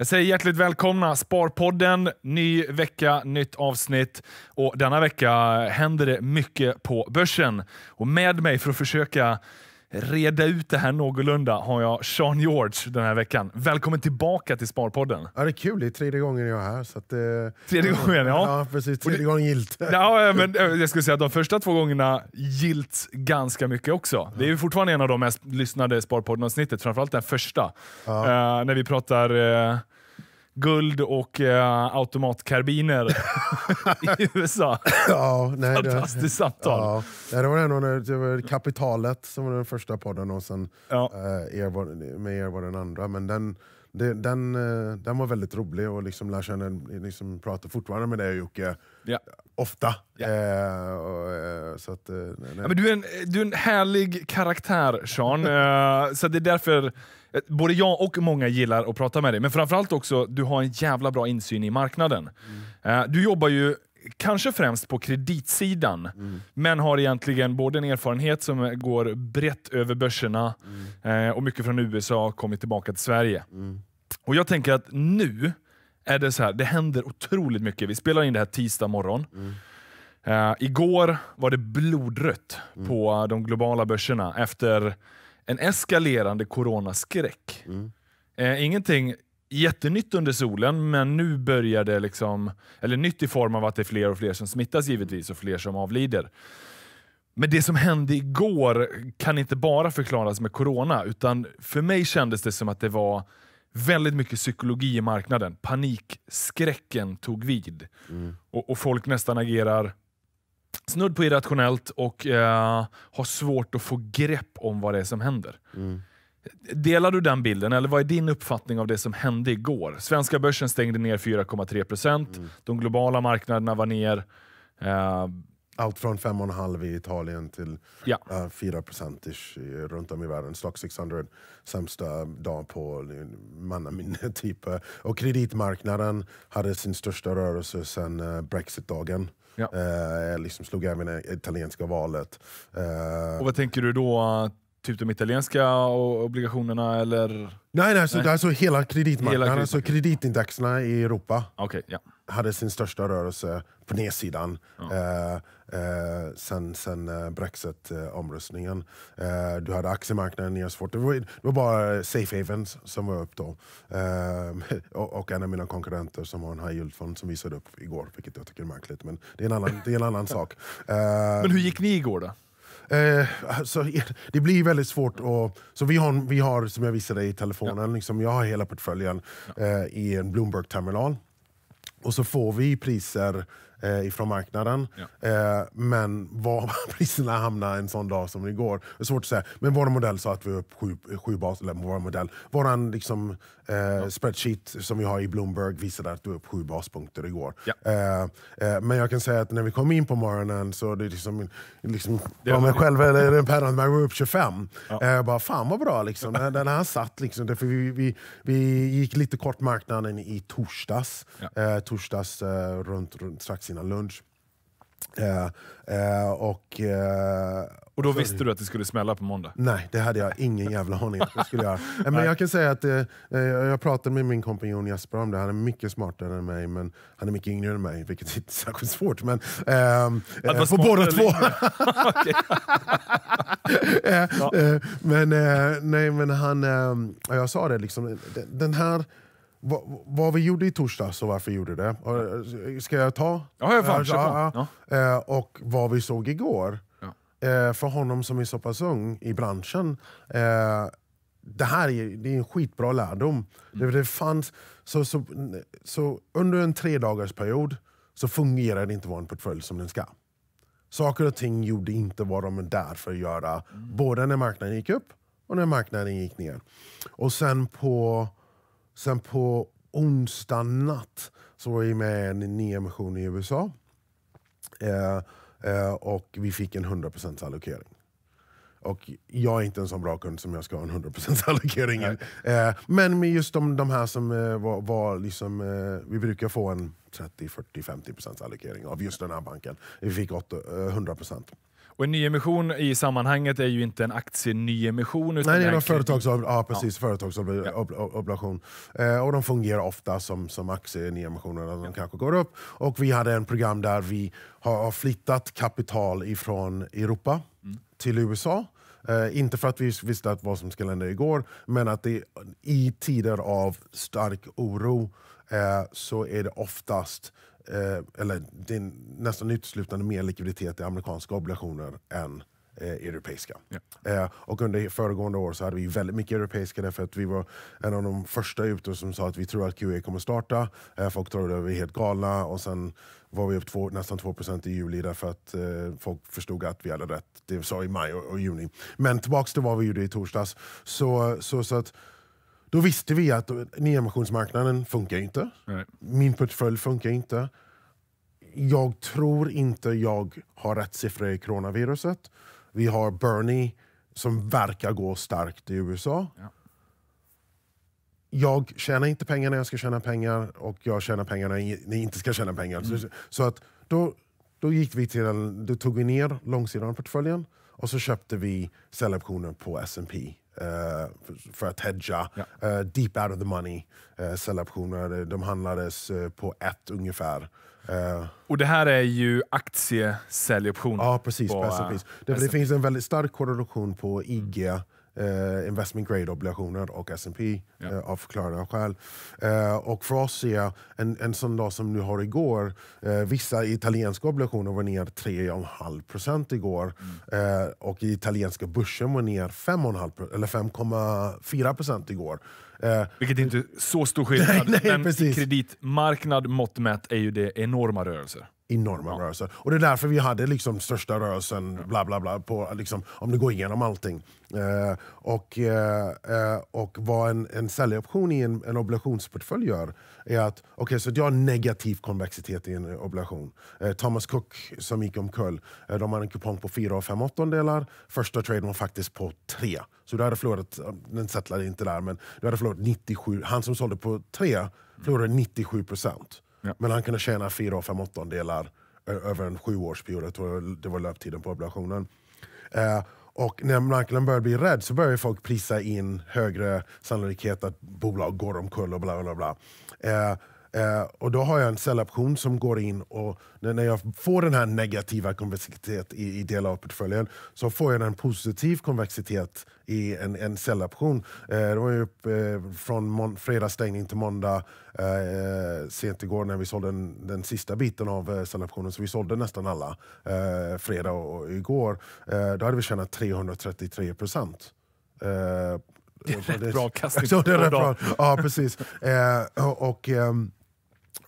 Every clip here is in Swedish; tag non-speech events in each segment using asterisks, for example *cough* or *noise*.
Jag säger hjärtligt välkomna Sparpodden. Ny vecka, nytt avsnitt och denna vecka händer det mycket på börsen. Och med mig för att försöka reda ut det här någorlunda har jag Sean George den här veckan. Välkommen tillbaka till Sparpodden. Ja, det är kul. Det är tredje gången jag är här. Så att, eh, tredje gången, ja. ja precis. Tredje gången gilt. Ja, men eh, jag skulle säga att de första två gångerna gilt ganska mycket också. Ja. Det är fortfarande en av de mest lyssnade Sparpodden-avsnittet, framförallt den första. Ja. Eh, när vi pratar eh, guld och eh, automatkarbiner *laughs* i USA. Ja, nej, Fantastiskt samtal. Ja, det var ändå det var Kapitalet som var den första podden och sen ja. eh, er var, med er var den andra. Men den, det, den, eh, den var väldigt rolig och liksom lär känna, liksom pratar fortfarande med dig Jocke. Ja. Ofta. du, är en, härlig karaktär Sean, *laughs* eh, så det är därför Eh, både jag och många gillar att prata med dig, men framförallt också, du har en jävla bra insyn i marknaden. Mm. Eh, du jobbar ju kanske främst på kreditsidan, mm. men har egentligen både en erfarenhet som går brett över börserna mm. Eh, och mycket från USA kommit tillbaka till Sverige. Mm. Och Jag tänker att nu är det så här, det händer otroligt mycket. Vi spelar in det här tisdag morgon. Uh, igår var det blodrött mm. på de globala börserna efter en eskalerande coronaskräck. Mm. Eh, ingenting jättenytt under solen, men nu börjar det liksom, eller nytt i form av att det är fler och fler som smittas givetvis och fler som avlider. Men det som hände igår kan inte bara förklaras med corona, utan för mig kändes det som att det var väldigt mycket psykologi i marknaden. Panikskräcken tog vid mm. och, och folk nästan agerar snudd på irrationellt och eh, har svårt att få grepp om vad det är som händer. Mm. Delar du den bilden, eller vad är din uppfattning av det som hände igår? Svenska börsen stängde ner 4,3 Mm. De globala marknaderna var ner. Eh, allt från 5,5 i Italien till ja. uh, eh, 4 procentish runt om i världen. Stock 600 sämsta dag på mannaminne. *laughs* Typ. Och kreditmarknaden hade sin största rörelse sedan uh, Brexit-dagen. Ja. Eh, liksom slog även det italienska valet. Eh, och vad tänker du då? Typ de italienska obligationerna eller? Nej, nej, så, alltså, nej. Alltså, hela kreditmarknaden. Hela alltså, kreditindexerna i Europa okay, ja. hade sin största rörelse på nedsidan. Ja. Eh, eh, sen, sen eh, Brexit-omröstningen. Eh, eh, du hade aktiemarknaden ner svårt. Det var, det var bara safe havens som var upp då. Eh, *laughs* och, och, en av mina konkurrenter som har en high yield-fond som visade upp igår, vilket jag tycker är märkligt. Men det är en annan, det är en annan *laughs* sak. men hur gick ni igår då? Eh, alltså, *laughs* det blir väldigt svårt att... Så vi har, vi har som jag visade dig i telefonen, ja. liksom, jag har hela portföljen ja. eh, i en Bloomberg-terminal. Och så får vi priser eh, ifrån marknaden. Ja. Eh, men var *laughs* priserna hamnade en sån dag som igår, det är svårt att säga. Men vår modell sa att vi var upp sju, bas, eller vår modell, våran liksom, eh, ja. spreadsheet som vi har i Bloomberg visade att vi var upp sju baspunkter igår. Ja. Eh, eh, men jag kan säga att när vi kom in på morgonen så det liksom, liksom det var mig själv eller en päron, man var upp 25. Ja. Eh, bara fan vad bra liksom. Den, här satt liksom. Därför vi, vi, vi gick lite kort marknaden i torsdags. torsdags runt, runt strax innan lunch. Eh, eh, och, eh, och då visste du att det skulle smälla på måndag? Nej, det hade jag ingen jävla aning om. skulle jag. *laughs* Eh, men jag kan säga att eh, eh, jag pratade med min kompanjon Jesper om det. Han är mycket smartare än mig, men han är mycket yngre än mig, vilket är inte särskilt svårt. Men, ehm, eh, på båda två! *laughs* ja. men, nej, men han, ehm, jag sa det, liksom, den här Va, vad vi gjorde i torsdags och varför vi gjorde det. Ska jag ta? Ja, jag fan, ja, ja. Eh, och vad vi såg igår. Ja. Eh, för honom som är så pass ung i branschen. Eh, det här är, det är en skitbra lärdom. Mm. Det fanns, så, så, så under en tre dagars period så fungerade inte vår portfölj som den ska. Saker och ting gjorde inte vad de är där för att göra. Mm. Både när marknaden gick upp och när marknaden gick ner. Och sen på Sen på onsdag natt så var vi med i en nyemission i USA. Eh, eh, och vi fick en 100% allokering. Och jag är inte en sån bra kund som jag ska ha en 100% allokering eh, Men med just de, de här som eh, var, var liksom, eh, vi brukar få en 30, 40, 50% allokering av just den här banken. Vi fick 8, 100%. Eh, och en nyemission i sammanhanget är ju inte en aktienemission. Utan Nej, det är en företagsobl ja, precis, ja. företagsobligation. Eh, och de fungerar ofta som, som aktienemissioner, alltså de ja. kanske går upp. Och vi hade en program där vi har flyttat kapital ifrån Europa mm. till USA. Uh, inte för att vi visste att vad som skulle hända igår, men att det, i tider av stark oro uh, så är det oftast Eh, eller det är nästan uteslutande mer likviditet i amerikanska obligationer än eh, europeiska. Ja. Eh, och under föregående år så hade vi väldigt mycket europeiska därför att vi var en av de första ute som sa att vi tror att QE kommer starta. Eh, folk trodde att vi var helt galna och sen var vi upp två, nästan 2 i juli därför att eh, folk förstod att vi hade rätt. Det sa i maj och, och juni. Men tillbaks till vad vi gjorde i torsdags. Så, så, så att då visste vi att nyemissionsmarknaden funkar inte. Nej. Min portfölj funkar inte. Jag tror inte jag har rätt siffror i coronaviruset. Vi har Bernie som verkar gå starkt i USA. Ja. Jag tjänar inte pengar när jag ska tjäna pengar och jag tjänar pengar när jag inte ska tjäna pengar. Mm. Så, att då, då gick vi till en, då tog vi ner långsidan av portföljen och så köpte vi säljoptioner på S&P Eh, för att hedga. Ja. Eh, deep out of the money Säljoptioner eh, De handlades på ett ungefär. Uh, och det här är ju aktiesäljoptioner? Ja, precis. På, uh, det, det, finns en väldigt stark korrelation på IG eh, investment grade-obligationer och S&P ja. eh, av förklarliga skäl. Eh, och för oss är en, en sån dag som nu har igår, eh, vissa italienska obligationer var ner 3,5% igår mm. Eh, och italienska börsen var ner 5,4% igår. Eh, Vilket är inte så stor *laughs* skillnad, nej, nej, men precis. kreditmarknad mått mätt är ju det enorma rörelser enorma ja. rörelser. Och det är därför vi hade liksom största rörelsen, bla bla bla, på, liksom, om du går igenom allting. Eh, och, eh, eh, och vad en, en säljoption i en, en obligationsportfölj gör är att, okej okay, så jag har negativ konvexitet i en obligation. Eh, Thomas Cook som gick omkull, eh, de hade en kupong på 4 och 5 åttondelar. Första traden var faktiskt på 3. Så du hade förlorat, den settlade inte där, men du hade förlorat 97, han som sålde på 3 förlorade 97 procent. Ja. Men han kunde tjäna 4 5 åttondelar över en sjuårsperiod, jag tror det var löptiden på obligationen. Eh, och när marknaden börjar bli rädd så börjar folk prisa in högre sannolikhet att bolag går omkull och bla bla bla. Eh, Eh, och då har jag en celloption som går in och när, jag får den här negativa konvexiteten i, i delar av portföljen så får jag en positiv konvexitet i en, en celloption. Eh, det var ju upp, eh, från fredagsstängning till måndag eh, sent igår när vi sålde den, den sista biten av eh, celloptionen, så vi sålde nästan alla eh, fredag och, och igår. Eh, då hade vi tjänat 333 procent. Eh, *laughs* *laughs* det är rätt bra kastning. Ja, precis. Eh, och, och ehm,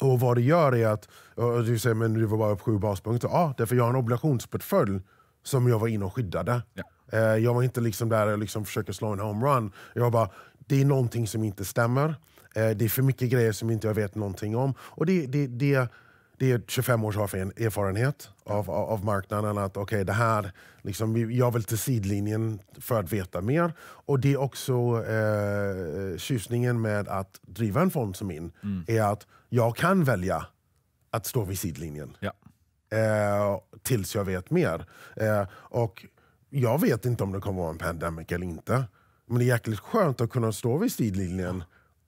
och vad det gör är att, och du säger men det var bara sju baspunkter. Ja, därför jag har en obligationsportfölj som jag var inne och skyddade. Ja. Eh, jag var inte liksom där och liksom försöker slå en homerun. Jag bara, det är någonting som inte stämmer. Eh, det är för mycket grejer som inte jag vet någonting om. Och det, det, det, det är 25 års erfarenhet av, av, av marknaden. att okay, det här, liksom, Jag vill till sidlinjen för att veta mer. Och Det är också eh, tjusningen med att driva en fond som min. Mm. är att jag kan välja att stå vid sidlinjen ja. eh, tills jag vet mer. Eh, och Jag vet inte om det kommer vara en pandemic eller inte. Men det är jäkligt skönt att kunna stå vid sidlinjen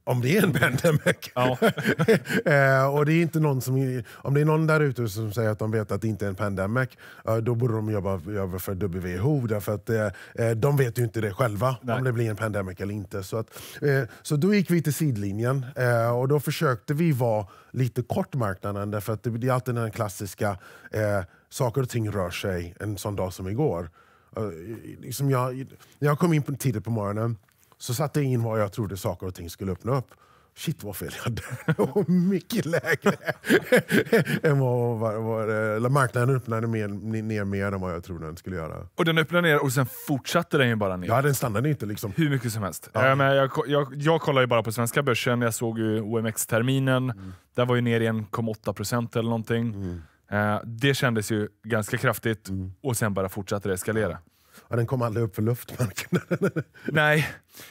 om det är en pandemic. Ja. *laughs* eh, och det är inte någon som, om det är någon där ute som säger att de vet att det inte är en pandemic, eh, då borde de jobba, jobba för WHO. E därför att eh, eh, de vet ju inte det själva, Nej. om det blir en pandemic eller inte. Så, att, eh, så då gick vi till sidlinjen eh, och då försökte vi vara lite kort marknaden. Därför att det, det är alltid den klassiska, saker och ting rör sig en sån dag som igår. Uh, liksom jag, jag kom in på tidigt på morgonen, så satte jag in vad jag trodde saker och ting skulle öppna upp. Shit vad fel jag hade. *laughs* Och mycket lägre *laughs* än vad, vad, vad marknaden öppnade mer, ner mer än vad jag trodde den skulle göra. Och den öppnade ner och sen fortsatte den ju bara ner? Ja, den stannade inte. liksom. Hur mycket som helst. Ja. Jag, jag, jag, jag kollar ju bara på svenska börsen, jag såg ju OMX-terminen. Mm. Där var ju ner 1,8% eller någonting. Mm. Eh, det kändes ju ganska kraftigt mm. och sen bara fortsatte det eskalera. Ja, den kom aldrig upp för luftmarken. *laughs* Nej,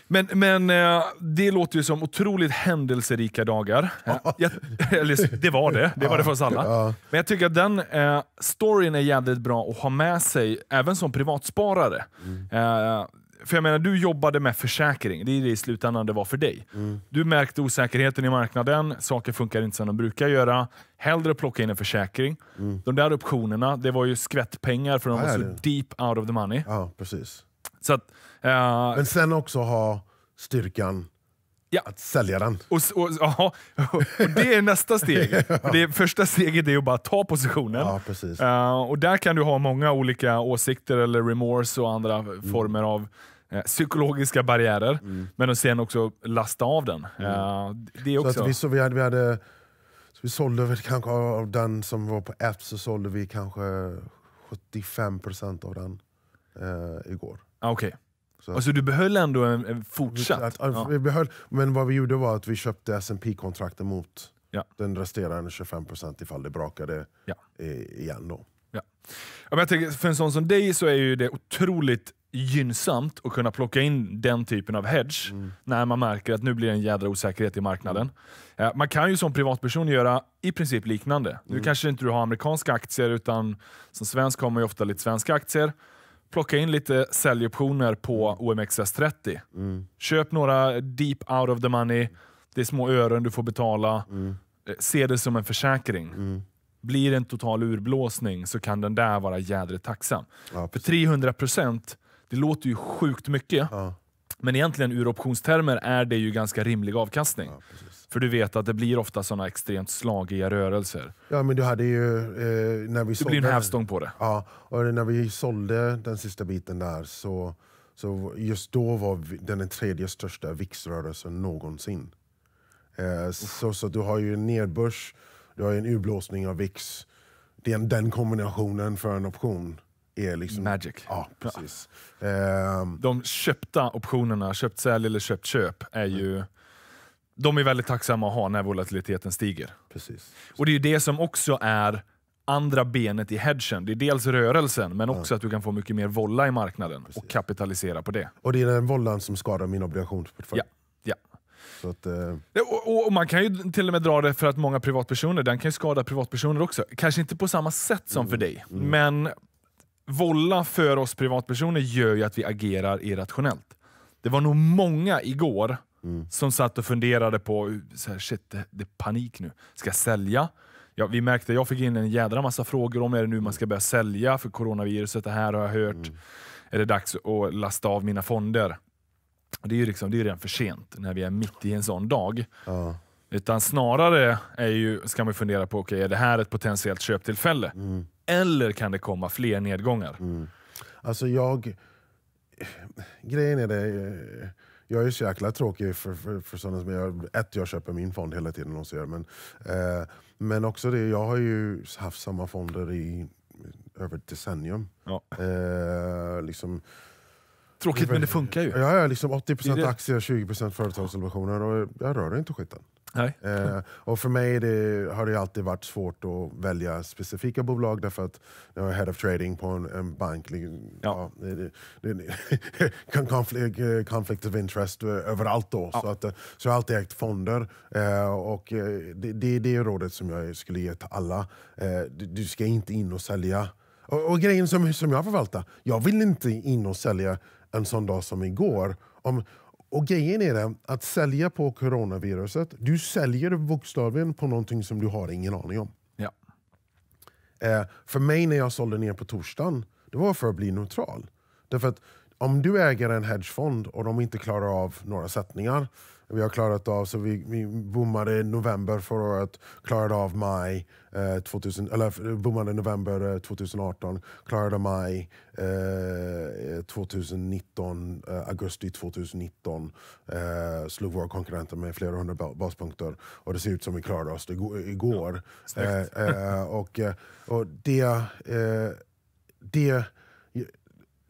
men, men eh, det låter ju som otroligt händelserika dagar. Ja. Jag, eller, det var det, det var det för oss alla. Ja. Men jag tycker att den eh, storyn är jävligt bra att ha med sig, även som privatsparare. Mm. Eh, för jag menar, du jobbade med försäkring, det är det i slutändan det var för dig. Mm. Du märkte osäkerheten i marknaden, saker funkar inte som de brukar göra. Hellre plocka in en försäkring. Mm. De där optionerna, det var ju skvättpengar för de var så deep out of the money. Ja, precis. Så att, uh, Men sen också ha styrkan Ja. Att sälja den. Och, och, ja, och det är nästa steg. *laughs* ja. det första steget är att bara ta positionen. Ja, uh, och Där kan du ha många olika åsikter eller remorse och andra mm. former av Eh, psykologiska barriärer, mm. men att sen också lasta av den. Mm. Eh, det också... Så att vi, så vi hade, vi hade så vi sålde väl kanske av den som var på F, så sålde vi kanske 75% av den eh, igår. Ah, okay. Så. Alltså du behöll ändå en, en fortsatt? Vi, ja. vi behöll, men vad vi gjorde var att vi köpte S&P kontrakten mot ja. den resterande 25% ifall det brakade ja. igen. Då. Ja. Jag tänker, för en sån som dig så är ju det otroligt gynnsamt att kunna plocka in den typen av hedge mm. när man märker att nu blir det en jädra osäkerhet i marknaden. Mm. Man kan ju som privatperson göra i princip liknande. Mm. Nu kanske inte du har amerikanska aktier, utan som svensk har man ju ofta lite svenska aktier. Plocka in lite säljoptioner på OMXS30. Mm. Köp några deep out of the money. Det är små ören du får betala. Mm. Eh, se det som en försäkring mm. blir det en total urblåsning så kan den där vara jädrigt tacksam. Ja, För 300 det låter ju sjukt mycket, ja. men egentligen ur optionstermer är det ju ganska rimlig avkastning. Ja, för du vet att det blir ofta såna extremt slagiga rörelser. Ja, men du hade ju... Eh, när vi det sålde, blir en hävstång på det. Ja, och när vi sålde den sista biten där så, så just då var vi, den, den tredje största VIX-rörelsen någonsin. Eh, så, så du har ju en nedbörs, du har en urblåsning av VIX. Det är den kombinationen för en option är liksom... Magic. Ja, precis. Ja. Ehm, de köpta optionerna, köpt sälj eller köpt köp, är mm. ju... De är väldigt tacksamma att ha när volatiliteten stiger. Precis. Och det är ju det som också är andra benet i hedgen. Det är dels rörelsen, men också ja. att du kan få mycket mer volla i marknaden Precis. och kapitalisera på det. Och det är den vollan som skadar min obligationsportfölj. Ja. ja. Så att, eh... och, och, och, man kan ju till och med dra det för att många privatpersoner, den kan ju skada privatpersoner också. Kanske inte på samma sätt som mm. för dig, mm. men volla för oss privatpersoner gör ju att vi agerar irrationellt. Det var nog många igår mm. som satt och funderade på, så här, shit, det, det, är panik nu. Ska jag sälja? Ja, vi märkte, jag fick in en jädra massa frågor om är det nu man ska börja sälja för coronaviruset, det här har jag hört. Mm. Är det dags att lasta av mina fonder? Det är ju liksom, det är redan för sent när vi är mitt i en sån dag. Ja. Utan snarare är ju, ska man fundera på, okay, är det här ett potentiellt köptillfälle? Mm. Eller kan det komma fler nedgångar? Mm. Alltså jag... Grejen är det, jag är så jäkla tråkig för, för, för sådana som jag... Ett, jag köper min fond hela tiden hos er. Men, eh, men också det, jag har ju haft samma fonder i över ett decennium. Ja. Eh, liksom, Tråkigt men det funkar ju. Ja, ja liksom 80% aktier, 20% företagsobligationer och jag rör inte skiten. Eh, och för mig det, har det alltid varit svårt att välja specifika bolag därför att jag är head of trading på en, en bank. Ja. Ja, det, det, conflict, *laughs* conflict of interest eh, överallt då. Ja. Så, att, eh, så jag har alltid ägt fonder. Eh, och eh, det, det är det rådet som jag skulle ge till alla. Eh, du, du ska inte in och sälja. Och, och grejen som, som jag förvaltar, jag vill inte in och sälja en sån dag som igår. Om, och grejen är den, att sälja på coronaviruset, du säljer bokstavligen på någonting som du har ingen aning om. Ja. Eh, för mig när jag sålde ner på torsdagen, det var för att bli neutral. Därför att om du äger en hedgefond och de inte klarar av några sättningar, vi har klarat av, så vi, vi bommade november förra året, klarade av maj, eh, 2000, eller bommade november 2018, eh, klarade maj eh, 2019, eh, augusti 2019, eh, slog våra konkurrenter med flera hundra baspunkter och det ser ut som vi klarade oss igår. Ja, eh, eh, och, och det, det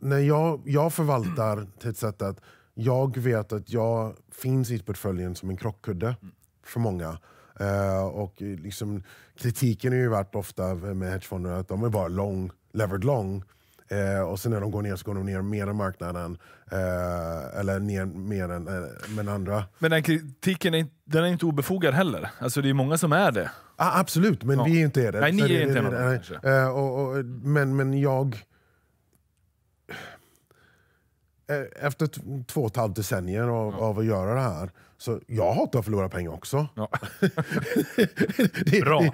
när jag, jag förvaltar till ett sätt att jag vet att jag finns i portföljen som en krockkudde mm. för många. Uh, och liksom, kritiken har ju varit ofta med hedgefonder att de är bara long, levered long. Uh, och sen när de går ner så går de ner mer än marknaden, uh, eller ner mer än men andra. Men den kritiken är, den är inte obefogad heller. Alltså det är många som är det. Ah, absolut, men ja. vi är inte det. Nej, ni är inte det, men, men jag Eh, efter två och ett halvt decennier av, ja. av, att göra det här, så jag hatar att förlora pengar också. Ja. *laughs* det, Bra.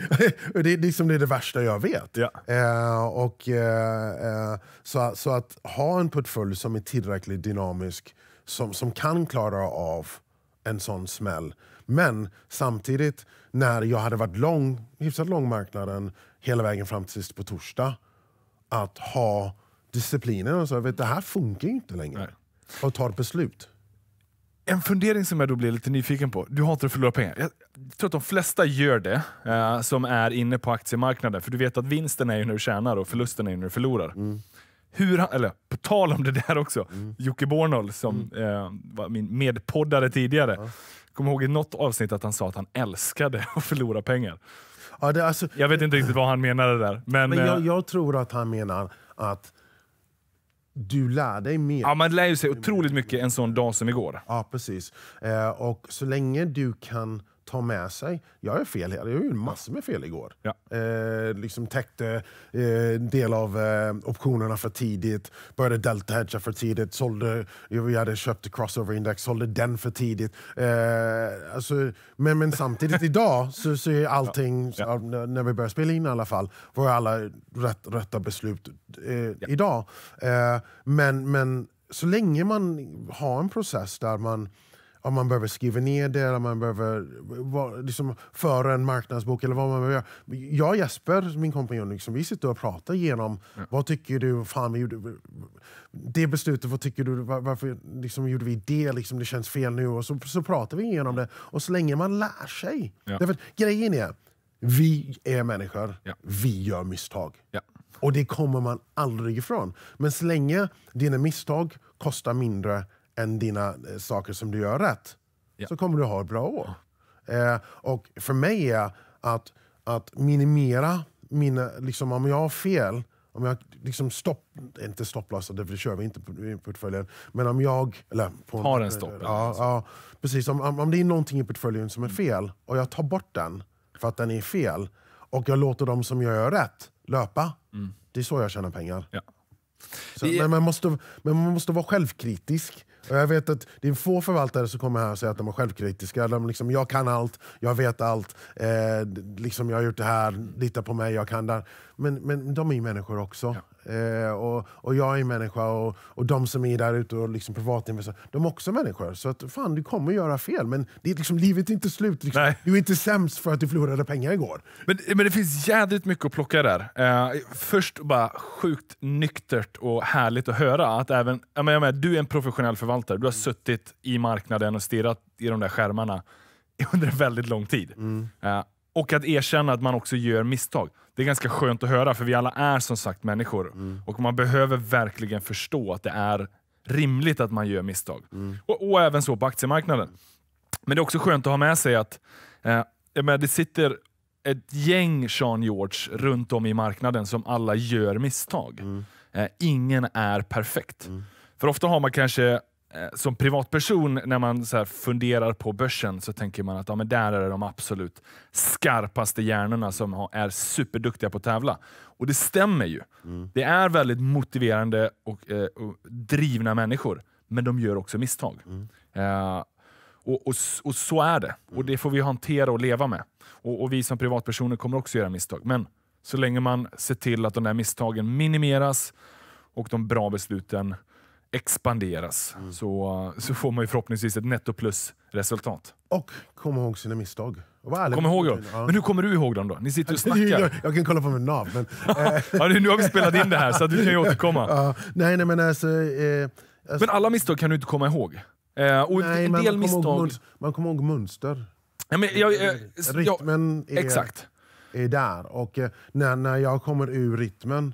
Det, det, liksom det är det värsta jag vet. Ja. Eh, och, eh, eh, så, så, att ha en portfölj som är tillräckligt dynamisk, som, som kan klara av en sån smäll. Men samtidigt, när jag hade varit lång, hyfsat lång marknaden hela vägen fram till sist på torsdag, att ha disciplinen och sa att det här funkar inte längre. Nej. Och tar beslut. En fundering som jag då blir lite nyfiken på. Du hatar att förlora pengar. Jag tror att de flesta gör det eh, som är inne på aktiemarknaden. För du vet att vinsten är ju när du tjänar och förlusten är ju när du förlorar. Mm. Hur, eller på tal om det där också, mm. Jocke Bornholm som mm. eh, var min medpoddare tidigare. Ja. Kommer ihåg i något avsnitt att han sa att han älskade *laughs* att förlora pengar. Ja, det, alltså, jag vet inte riktigt vad han menade där. Men, men jag, eh, jag tror att han menar att du lär dig mer. Ja, man lär ju sig otroligt mycket en sån dag som igår. Ja, precis. Eh, och så länge du kan ta med sig. Jag är fel här. Jag gjorde massor med fel igår. Ja. Eh, liksom täckte eh, del av eh, optionerna för tidigt, började delta hedga för tidigt, sålde, vi hade köpt crossover index, sålde den för tidigt. Eh, alltså, men, men samtidigt idag så, så är allting, ja. Ja. när vi börjar spela in i alla fall, var alla rätt, rätta beslut eh, idag. Eh, men, men så länge man har en process där man om man behöver skriva ner det eller man behöver liksom, föra en marknadsbok eller vad man behöver Jag och Jesper, min kompanjon, liksom, vi sitter och pratar igenom ja. vad tycker du, fan vi gjorde det beslutet, vad tycker du, var, varför liksom, gjorde vi det, liksom, det känns fel nu och så, så pratar vi igenom mm. det och så länge man lär sig. Ja. Därför, grejen är, vi är människor, ja. vi gör misstag. Och det kommer man aldrig ifrån. Men så länge dina misstag kostar mindre än dina eh, saker som du gör rätt, ja. så kommer du ha ett bra år. Eh, och för mig är att, att minimera mina, liksom, om jag har fel, om jag liksom stopp, inte stopplösa, det kör vi inte i portföljen, men om jag... Eller på, har en stopp? Ja, ja, precis. Om, om det är någonting i portföljen som är fel och jag tar bort den för att den är fel och jag låter de som gör rätt löpa, mm. det är så jag tjänar pengar. Ja. Så, det... men, man måste, men man måste vara självkritisk. Och jag vet att det är få förvaltare som kommer här och säger att de är självkritiska. De liksom, jag kan allt, jag vet allt, eh, liksom, jag har gjort det här, lita på mig, jag kan det här. Men, men de är ju människor också. Ja. Eh, och, och jag är människa och, och de som är där ute och liksom privatinvesterare, de är också människor. Så att, fan, du kommer göra fel. Men det är liksom, livet är inte slut. Liksom. Du är inte sämst för att du förlorade pengar igår. Men, men det finns jädrigt mycket att plocka där. Eh, först bara sjukt nyktert och härligt att höra att även, jag menar, jag menar, du är en professionell förvaltare. Du har mm. suttit i marknaden och stirrat i de där skärmarna under en väldigt lång tid. Mm. Eh, och att erkänna att man också gör misstag. Det är ganska skönt att höra, för vi alla är som sagt människor. Mm. Och man behöver verkligen förstå att det är rimligt att man gör misstag. Mm. Och, och, även så på aktiemarknaden. Men det är också skönt att ha med sig att eh, menar, det sitter ett gäng Sean George runt om i marknaden som alla gör misstag. Mm. Eh, ingen är perfekt. Mm. För ofta har man kanske Eh, som privatperson, när man så funderar på börsen, så tänker man att ja, men där är det de absolut skarpaste hjärnorna som är superduktiga på att tävla. Och det stämmer ju. Mm. Det är väldigt motiverande och, eh, och, drivna människor, men de gör också misstag. Mm. Eh, och, och, och, så är det. Och det får vi hantera och leva med. Och, och vi som privatpersoner kommer också göra misstag. Men så länge man ser till att de där misstagen minimeras och de bra besluten expanderas mm. så, så får man ju förhoppningsvis ett netto plus resultat. Och kom ihåg sina misstag. Kom ihåg dem. Men hur kommer du ihåg dem då? Ni sitter och *laughs* snackar. jag kan kolla på min nav. Men, *laughs* eh, ja, nu har vi spelat in det här så du kan ju *laughs* återkomma. Ja, nej, nej, men alltså, eh, alltså, Men alla misstag kan du inte komma ihåg? Eh, och nej, en del man kommer misstag... Ihåg, man kommer ihåg mönster. Ja, men, jag, jag, Rytmen jag, är, exakt. är där. Och eh, när, när jag kommer ur rytmen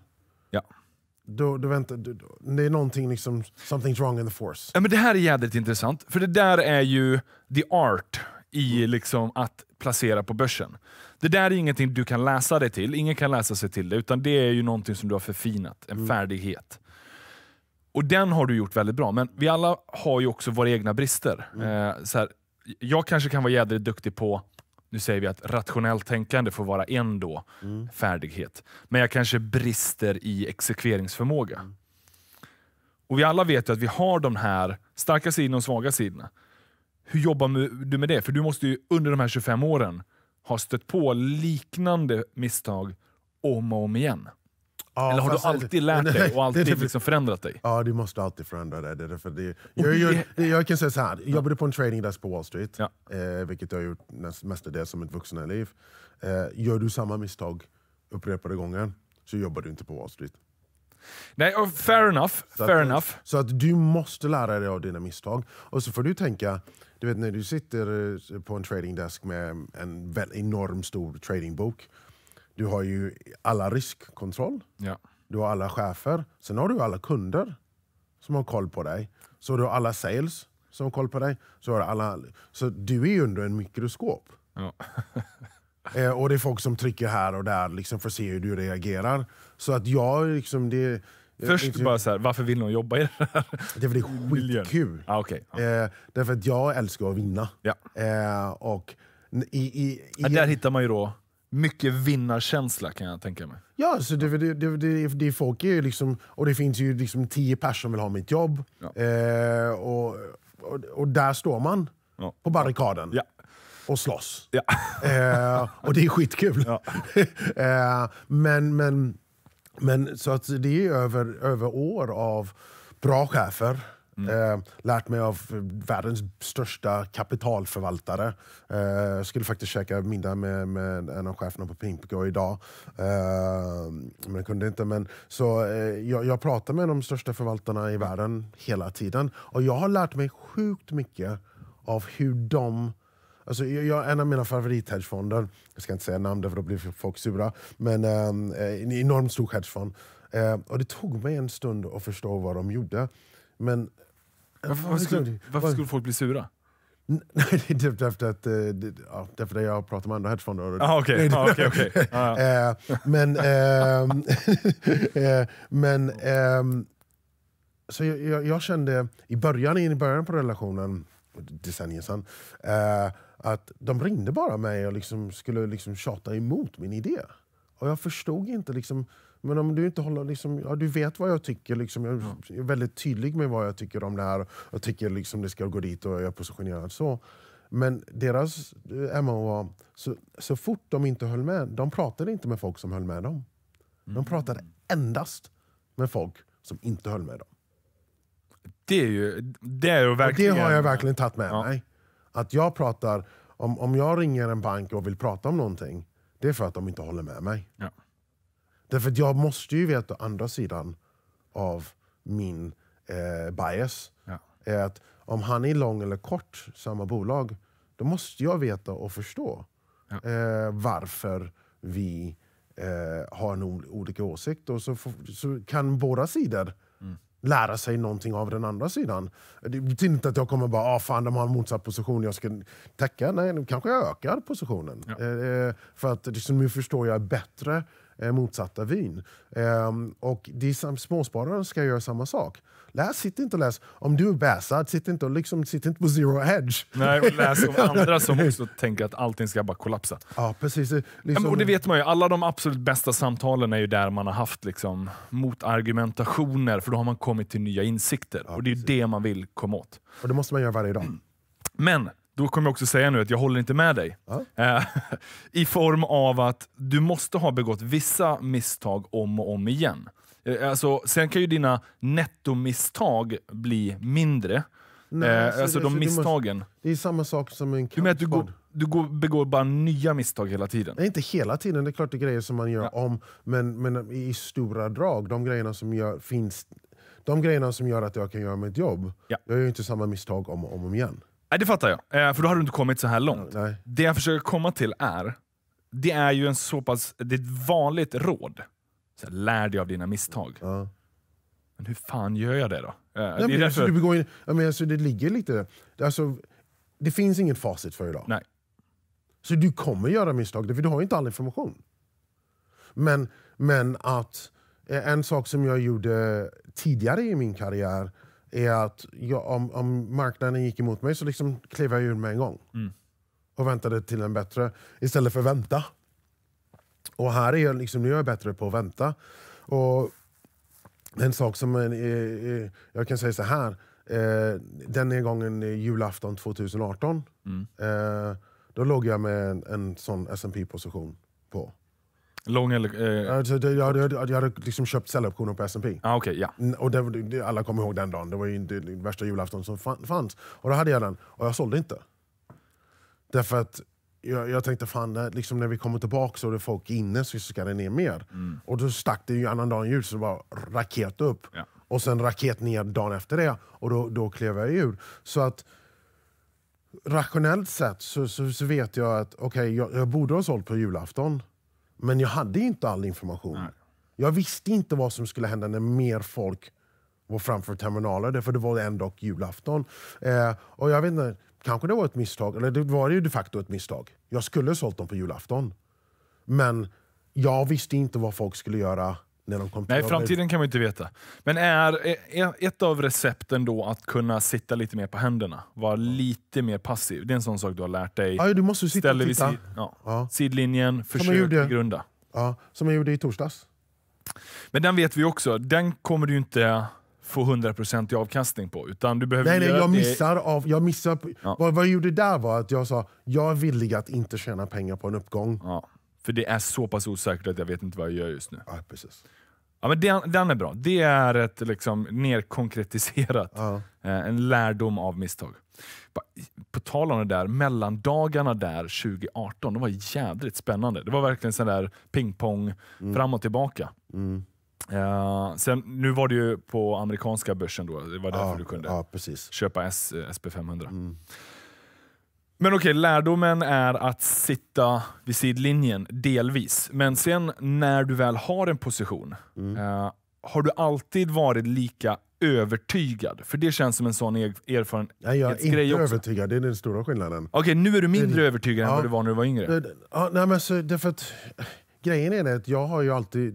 då, då vänta, då, det är någonting, liksom, something's wrong in the force. Ja, men det här är jädrigt intressant, för det där är ju the art i liksom att placera på börsen. Det där är ingenting du kan läsa dig till, ingen kan läsa sig till det, utan det är ju någonting som du har förfinat, en mm. färdighet. Och den har du gjort väldigt bra, men vi alla har ju också våra egna brister. Mm. Eh, så här, jag kanske kan vara jädrigt duktig på nu säger vi att rationellt tänkande får vara en då, mm. färdighet. Men jag kanske brister i exekveringsförmåga. Mm. Och vi alla vet ju att vi har de här starka sidorna och svaga sidorna. Hur jobbar du med det? För du måste ju under de här 25 åren ha stött på liknande misstag om och om igen. Ja, Eller har du alltid lärt *laughs* dig och alltid det, det, typ- liksom förändrat dig? Ja, du måste alltid förändra dig. Det, för det, jag, jag, jag, jag kan säga så här, jag jobbade på en tradingdesk på Wall Street, ja. eh, vilket jag har gjort mestadels som ett vuxna liv. Eh, gör du samma misstag upprepade gånger så jobbar du inte på Wall Street. Nej, fair enough. Så, fair att, enough. så att du måste lära dig av dina misstag. Och så får du tänka, du vet när du sitter eh, på en tradingdesk med en enormt stor tradingbok du har ju alla riskkontroll. Ja. Du har alla chefer. Sen har du alla kunder som har koll på dig. Så har du alla sales som har koll på dig. Så, har alla, så du är ju under en mikroskop. Ja. *laughs* eh, och det är folk som trycker här och där liksom för att se hur du reagerar. Så att jag liksom... Det, eh, Först liksom, bara så här, varför vill någon jobba i det här? *laughs* Det är för det är skitkul. Ah, okay. ah. Eh, därför att jag älskar att vinna. Ja. Eh, och i, i, i, ja, där hittar man ju då mycket vinnarkänsla kan jag tänka mig. Ja, så det, det, det, det, folk är liksom, och det finns ju liksom tio personer som vill ha mitt jobb. Ja. Eh, och, och, och, där står man ja. på barrikaden. Ja. och slåss. *laughs* Eh, och det är skitkul. *laughs* eh, men, men, men så att det är över, över år av bra chefer, Mm. Eh, lärt mig av världens största kapitalförvaltare. jag eh, skulle faktiskt käka middag med, med en av cheferna på Pimpgo idag. Eh, men jag kunde inte. Men, så, jag, jag pratar med de största förvaltarna i världen hela tiden. Och jag har lärt mig sjukt mycket av hur de Alltså, jag, en av mina favorithedgefonder, jag ska inte säga namn för då blir folk sura, men eh, en enormt stor hedgefond. Eh, och det tog mig en stund att förstå vad de gjorde. Men varför, varför, skulle, varför skulle folk bli sura? *laughs* Nej, det är därför typ att, eh, ja, därför jag pratar med andra hedgefonder. Ah, okay. ah, okay, okay. *laughs* Ah, ja. Eh, men... Ehm, *laughs* eh, men ehm, så jag, jag, jag, kände i början, in i början på relationen, decennier sedan, att de ringde bara mig och liksom skulle liksom tjata emot min idé. Och jag förstod inte liksom men om du inte håller... Liksom, ja, du vet vad jag tycker. Liksom, jag är väldigt tydlig med vad jag tycker om det här. Jag tycker liksom det ska gå dit och jag är positionerad så. Men deras eh, MO var, så, så fort de inte höll med, de pratade inte med folk som höll med dem. De mm. pratade endast med folk som inte höll med dem. Det är ju, det är ju verkligen... Och det har jag verkligen tagit med ja. mig. Att jag pratar, om, om jag ringer en bank och vill prata om någonting, det är för att de inte håller med mig. Ja. Därför att jag måste ju veta andra sidan av min eh, bias. Ja. Är att om han är lång eller kort, samma bolag, då måste jag veta och förstå ja. eh, varför vi eh, har en olika åsikt. Och så, så kan båda sidor mm. lära sig någonting av den andra sidan. Det betyder inte att jag kommer bara ah, fan de har en motsatt position, jag ska täcka. Nej, nu kanske jag ökar positionen. Ja. Eh, eh för att liksom, nu förstår jag bättre Eh, motsatta vyn. Eh, och de småspararna ska göra samma sak. Läs, sitt inte och läs. Om du är bäsad, sitt inte, liksom, sitt inte på zero edge. Nej, och läs om *laughs* andra som också tänker att allting ska bara kollapsa. Ja, precis. Liksom... Och det liksom- vet man ju, alla de absolut bästa samtalen är ju där man har haft liksom, motargumentationer, för då har man kommit till nya insikter. Ja, och det är precis. det man vill komma åt. Och det måste man göra varje dag. Men då kommer jag också säga nu att jag håller inte med dig. Ja. Eh, *laughs* I form av att du måste ha begått vissa misstag om och om igen. Eh, alltså, sen kan ju dina nettomisstag bli mindre. Nej, eh, alltså, alltså det, de alltså, misstagen. Måste, det är samma sak som en kampsport. Du menar att du, går, du går, begår bara nya misstag hela tiden? Nej, inte hela tiden. Det är klart det är grejer som man gör ja. om, men, men i stora drag. De grejerna som gör, finns de grejerna som gör att jag kan göra mitt jobb, ja. jag gör ju inte samma misstag om och om igen. Nej, det fattar jag. Eh, för då hade du inte kommit så här långt. Nej. Det jag försöker komma till är, det är ju en så pass, det är ett vanligt råd. Så här, lär dig av dina misstag. Ja. Men hur fan gör jag det då? Eh, alltså, alltså, det, ligger lite... Alltså, det finns inget facit för idag. Nej. Så du kommer göra misstag, för du har inte all information. Men, men att eh, en sak som jag gjorde tidigare i min karriär är att jag, om, om, marknaden gick emot mig så liksom klev jag ur med en gång. Mm. Och väntade till en bättre, istället för att vänta. Och här är jag, liksom, nu är jag bättre på att vänta. Och en sak som är, jag kan säga så här. Eh, den här gången julafton 2018, mm. eh, då låg jag med en, en sån S&P position på. Lång eller... Eh... Alltså, det, jag, jag, jag hade liksom köpt säljoptioner på S&P. Ah, okay, ja. Mm, och det, det, alla kommer ihåg den dagen, det var ju det, det värsta julafton som fanns. Och då hade jag den, och jag sålde inte. Därför att jag, jag tänkte fan, liksom när vi kommer tillbaka och det är folk inne så ska det ner mer. Mm. Och då stack det ju annan dagen ljus så det var raket upp. Ja. Och sen raket ner dagen efter det, och då, då klev jag ur. Så att rationellt sett så, så, så vet jag att okay, jag, jag borde ha sålt på julafton. Men jag hade inte all information. Nej. Jag visste inte vad som skulle hända när mer folk var framför terminaler, för det var ändå julafton. Eh, och jag vet inte, kanske det var ett misstag, eller det var ju de facto ett misstag. Jag skulle ha sålt dem på julafton. Men jag visste inte vad folk skulle göra när de kom Nej, framtiden kan man inte veta. Men är, är ett av recepten då att kunna sitta lite mer på händerna? Vara lite mer passiv? Det är en sån sak du har lärt dig. Ja, du måste sitta och titta. Vid, ja, ja. Sidlinjen, försök grunda. Ja, som jag gjorde i torsdags. Men den vet vi också, den kommer du inte få 100% i avkastning på. Utan du behöver nej, nej, jag missar. Av, jag missar ja. vad, vad jag gjorde där var att jag sa, jag är villig att inte tjäna pengar på en uppgång. Ja. För det är så pass osäkert att jag vet inte vad jag gör just nu. Ja, precis. Ja, men den, den är bra. Det är ett liksom konkretiserat, ja. eh, en lärdom av misstag. På, tal om det där, mellandagarna där 2018, de var jädrigt spännande. Det var verkligen sån där pingpong mm. fram och tillbaka. Mm. Eh, sen, nu var det ju på amerikanska börsen då, det var därför ja, du kunde ja, köpa S, eh, SP500. Mm. Men okej, lärdomen är att sitta vid sidlinjen, delvis. Men sen när du väl har en position, mm. eh, har du alltid varit lika övertygad? För det känns som en sån erfarenhetsgrej Nej, jag är inte också. övertygad, det är den stora skillnaden. Okej, okay, nu är du mindre det... övertygad ja. än vad du var när du var yngre. Ja, nej, men så, därför att, eh, grejen är det att jag har ju alltid...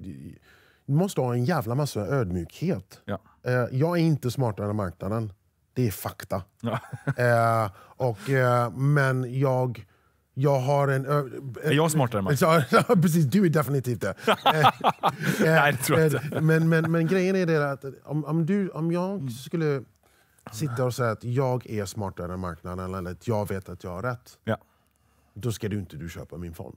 Du måste ha en jävla massa ödmjukhet. Ja. Eh, jag är inte smartare än marknaden det är fakta. Ja. *laughs* Eh, och, eh, men jag... Jag har en... Ö, är jag smartare än *laughs* ja, Precis, du är definitivt det. *laughs* Nej, det tror jag eh, inte. Eh, men, men, men grejen är det att om, om, du, om jag mm. skulle sitta och säga att jag är smartare än marknaden, eller att jag vet att jag har rätt. Ja. Då ska du inte du köpa min fond.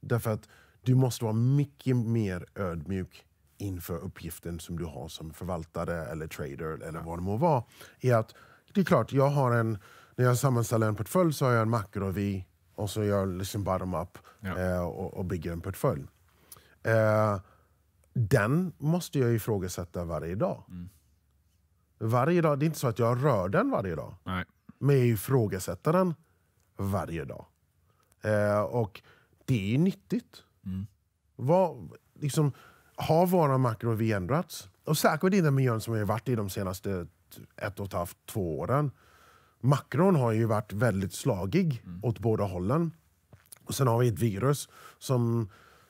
Därför att du måste vara mycket mer ödmjuk inför uppgiften som du har som förvaltare eller trader eller vad det må vara. Är att det är klart, jag har en, när jag sammanställer en portfölj så har jag en makrovy och så gör jag liksom bottom-up ja. eh, och, och bygger en portfölj. Eh, den måste jag ifrågasätta varje dag. Mm. Varje dag. Det är inte så att jag rör den varje dag. Nej. Men jag ifrågasätter den varje dag. Eh, och det är nyttigt. Mm. Vad, liksom, har våra makro ändrats. Och särskilt i den miljön som vi har varit i de senaste ett och ett halvt, två åren. Makron har ju varit väldigt slagig mm. åt båda hållen. Och sen har vi ett virus som,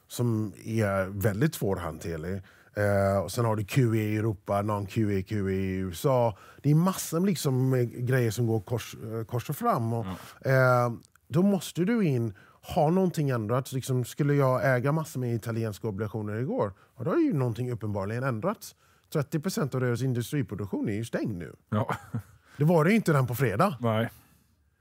som är väldigt svårhanterligt. Eh, och sen har du QE i Europa, non-QE, QE i USA. Det är massor med liksom, eh, grejer som går kors, eh, kors och fram. Och, mm. eh, då måste du in har någonting ändrats? Liksom, skulle jag äga massor med italienska obligationer igår? Ja, då har ju någonting uppenbarligen ändrats. 30 av deras industriproduktion är ju stängd nu. Ja. *laughs* Det var det inte den på fredag. Nej.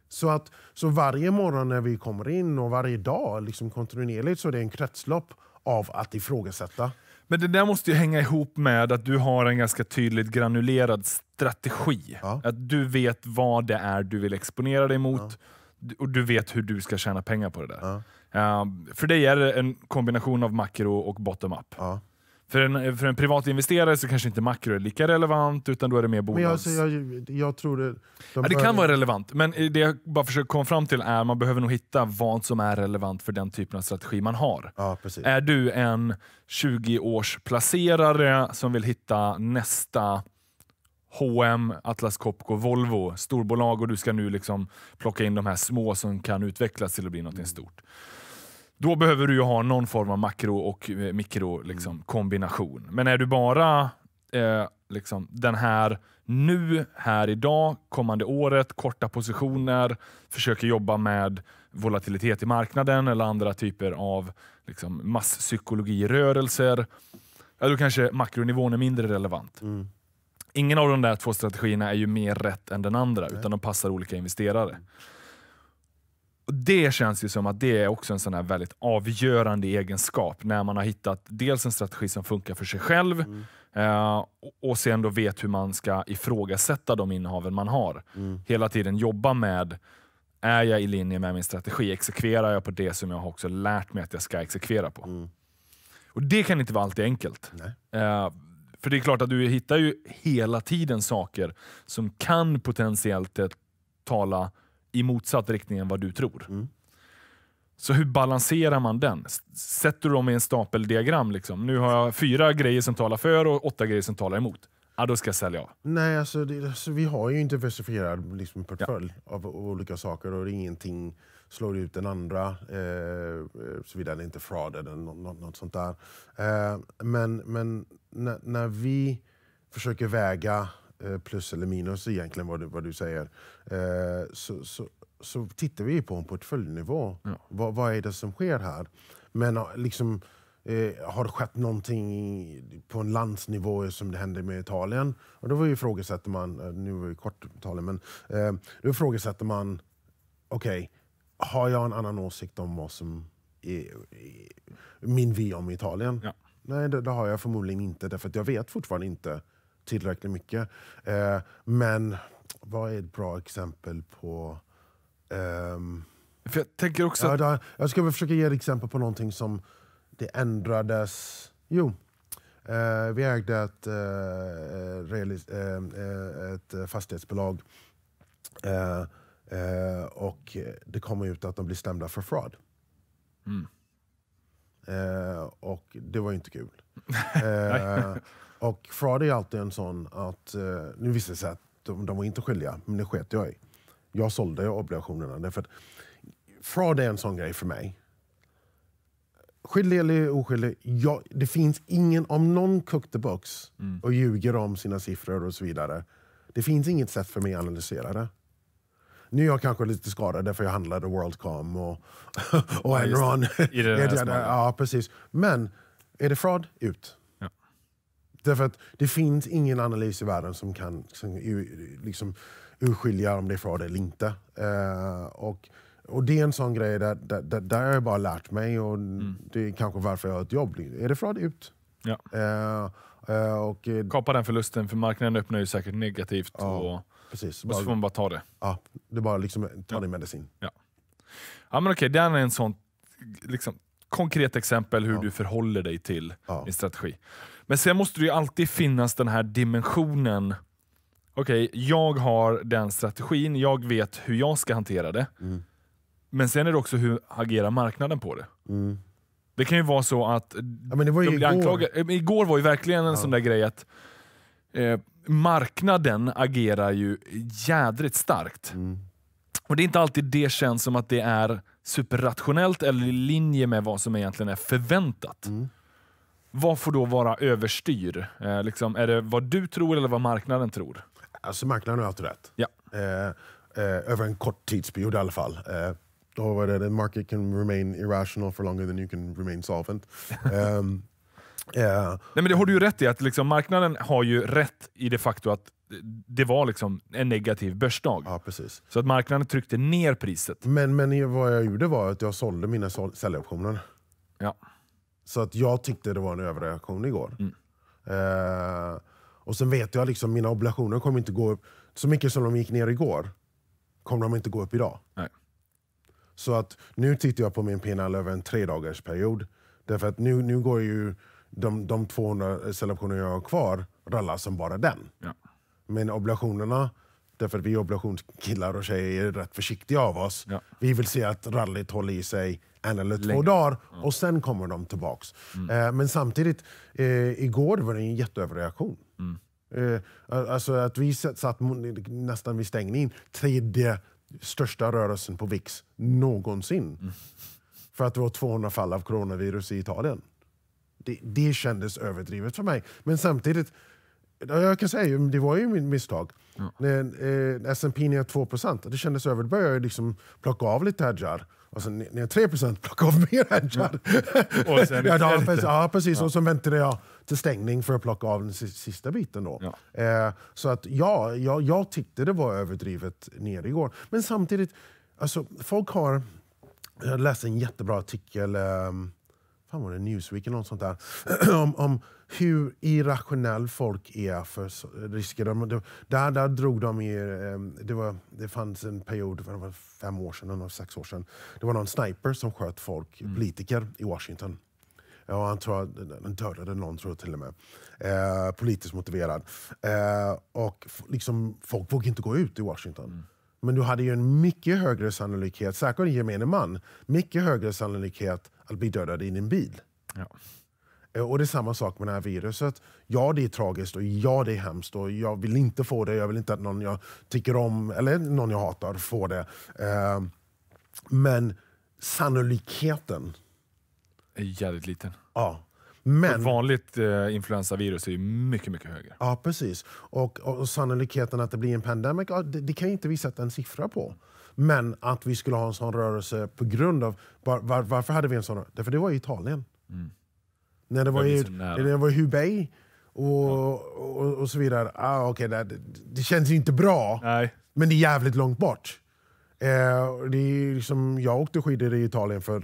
Så, att, så varje morgon när vi kommer in och varje dag liksom kontinuerligt så är det en kretslopp av att ifrågasätta. Men det där måste ju hänga ihop med att du har en ganska tydligt granulerad strategi. Ja. Att du vet vad det är du vill exponera dig mot. Ja och du vet hur du ska tjäna pengar på det där. Ja. Uh, för dig är det en kombination av makro och bottom-up. Ja. För en, eh, för en privat investerare så kanske inte makro är lika relevant, utan då är det mer bolags... Men alltså, jag, jag, tror det... De ja, det kan vara relevant, men eh, det jag bara försöker komma fram till är att man behöver nog hitta vad som är relevant för den typen av strategi man har. Ja, är du en 20-års placerare som vill hitta nästa H&M, Atlas Copco, Volvo, storbolag och du ska nu liksom plocka in de här små som kan utvecklas till att bli något mm. stort. Då behöver du ju ha någon form av makro och eh, mikro mm. liksom, kombination. Men är du bara eh, liksom, den här nu, här idag, kommande året, korta positioner, försöker jobba med volatilitet i marknaden eller andra typer av liksom, masspsykologirörelser, ja, då kanske makronivån är mindre relevant. Mm. Ingen av de där två strategierna är ju mer rätt än den andra, Nej. utan de passar olika investerare. Och Det känns ju som att det är också en sån här väldigt avgörande egenskap när man har hittat dels en strategi som funkar för sig själv mm. eh, och sen då vet hur man ska ifrågasätta de innehaven man har. Mm. Hela tiden jobba med är jag i linje med min strategi? Exekverar jag på det som jag har också lärt mig att jag ska exekvera på? Mm. Och Det kan inte vara alltid enkelt. Eh, för det är klart att du hittar ju hela tiden saker som kan potentiellt eh, tala i motsatt riktning än vad du tror. Mm. Så hur balanserar man den? Sätter du dem i en stapeldiagram? Liksom? Nu har jag fyra grejer som talar för och åtta grejer som talar emot. Ja, då ska jag sälja av. Nej, alltså, det, alltså vi har ju en diversifierad liksom, portfölj ja. av, olika saker och ingenting slår ut den andra, eh, eh såvida det inte är fraud eller något, något sånt där. Eh, men men när, när, vi försöker väga eh, plus eller minus egentligen, vad du, vad du säger, eh, så, så, så, tittar vi på en portföljnivå. Ja. Vad, vad är det som sker här? Men liksom... Eh, har det skett någonting på en landsnivå som det hände med Italien? Och då ifrågasätter man, eh, nu var det kort Italien, men eh, då ifrågasätter man, okej, okay, har jag en annan åsikt om vad som är, min vy om Italien? Ja. Nej, det, det, har jag förmodligen inte, därför att jag vet fortfarande inte tillräckligt mycket. Eh, men vad är ett bra exempel på... Ehm, För jag tänker också... Ja, det, jag ska väl försöka ge ett exempel på någonting som det ändrades... Jo, eh, vi ägde ett, eh, eh realis, eh, eh, ett fastighetsbolag eh, Eh, och det kommer ut att de blir stämda för fraud. Mm. Eh, och det var ju inte kul. *laughs* eh, och fraud är alltid en sån att, eh, nu visste det sig att de, de var inte skyldiga, men det sket jag i. Jag sålde obligationerna. Därför att fraud är en sån grej för mig. Skyldig eller oskyldig, jag, det finns ingen, om någon cook the box mm. och ljuger om sina siffror och så vidare, det finns inget sätt för mig att analysera det. Nu är jag kanske lite skadad för jag handlade Worldcom och, *laughs* och ja, Enron. I det *laughs* ja, precis. Men är det fraud, ut. Ja. Därför att det finns ingen analys i världen som kan som, liksom, urskilja om det är fraud eller inte. Uh, och, och det är en sån grej där, där, där, jag bara lärt mig och mm. det är kanske varför jag har ett jobb. Är det fraud, ut. Ja. Uh, uh, och, Kapa den förlusten, för marknaden öppnar ju säkert negativt. Och precis. Och så får man bara ta det. Ja, det är bara liksom, ta ja. din medicin. Ja. ja men okej, den är en sån liksom, konkret exempel hur ja. du förhåller dig till ja. din strategi. Men sen måste det ju alltid finnas den här dimensionen. Okej, okay, jag har den strategin, jag vet hur jag ska hantera det. Mm. Men sen är det också hur agerar marknaden på det? Mm. Det kan ju vara så att... Ja, men det var ju de igår. Anklagade. Igår var ju verkligen en ja. sån där grej att eh, marknaden agerar ju jädrigt starkt. Mm. Och det är inte alltid det känns som att det är superrationellt eller i linje med vad som egentligen är förväntat. Mm. Vad får då vara överstyr? Eh, liksom, är det vad du tror eller vad marknaden tror? Alltså marknaden har alltid rätt. Ja. Eh, eh, över en kort tidsperiod i alla fall. Eh, då var det the market can remain irrational for longer than you can remain solvent. Um, *laughs* Eh. Nej, men det har du ju rätt i, att liksom, marknaden har ju rätt i det faktum att det var liksom en negativ börsdag. Ja, precis. Så att marknaden tryckte ner priset. Men, men vad jag gjorde var att jag sålde mina säljoptioner. Ja. Så att jag tyckte det var en överreaktion igår. Mm. Eh, och sen vet jag liksom mina obligationer kommer inte gå upp. Så mycket som de gick ner igår kommer de inte gå upp idag. Nej. Så att nu tittar jag på min PNL över en tre dagars period. Därför att nu, nu går ju de, de 200 selektioner jag har kvar rallar som bara den. Ja. Men obligationerna, därför vi obligationskillar och tjejer är rätt försiktiga av oss. Ja. Vi vill se att rallyt håller i sig en eller två Länge. dagar och sen kommer de tillbaks. Mm. Eh, men samtidigt, eh, igår var det en jätteöverreaktion. Mm. Eh, alltså att vi satt nästan vid stängning. tredje största rörelsen på VIX någonsin. Mm. För att det var 200 fall av coronavirus i Italien. Det, det kändes överdrivet för mig. Men samtidigt, jag kan säga, det var ju mitt misstag. Ja. När eh, S&P ner 2 det kändes över. Då började jag liksom plocka av lite hedgar. Och sen ner 3 plocka av mer hedgar. Ja. Och sen *laughs* ja, precis, ja, Och sen väntade jag till stängning för att plocka av den sista biten. Då. Ja. Eh, så att ja, jag, jag tyckte det var överdrivet ner igår. Men samtidigt, alltså, folk har... Jag läste en jättebra artikel um, fan var det Newsweek eller något sånt där, *clears throat* om, om hur irrationell folk är för risker. De, de, där, där drog de i, ehm, det, var, det fanns en period, för var fem år sedan eller sex år sedan, det var någon sniper som sköt folk, mm. politiker i Washington. Ja, han tror han dödade någon tror jag till och med. Eh, politiskt motiverad. Eh, och liksom, folk vågade inte gå ut i Washington. Mm. Men du hade ju en mycket högre sannolikhet, särskilt en gemene man, mycket högre sannolikhet att bli dödad i din bil. Ja. Eh, och det är samma sak med det här viruset. Ja, det är tragiskt och ja, det är hemskt och jag vill inte få det. Jag vill inte att någon jag tycker om eller någon jag hatar får det. Eh, men sannolikheten... Är jävligt liten. Ja. Men, Ett vanligt eh, influensavirus är ju mycket, mycket högre. Ja, precis. Och, och, och sannolikheten att det blir en pandemi ja, det, det, kan inte vi sätta en siffra på. Men att vi skulle ha en sån rörelse på grund av... Var, var, varför hade vi en sån? Därför det var i Italien. Mm. När det var, i, liksom det var i Hubei och, ja. och, och, så vidare. Ah, okay, det, det känns ju inte bra, Nej. men det är jävligt långt bort. Eh, det är liksom, jag åkte skidor i Italien för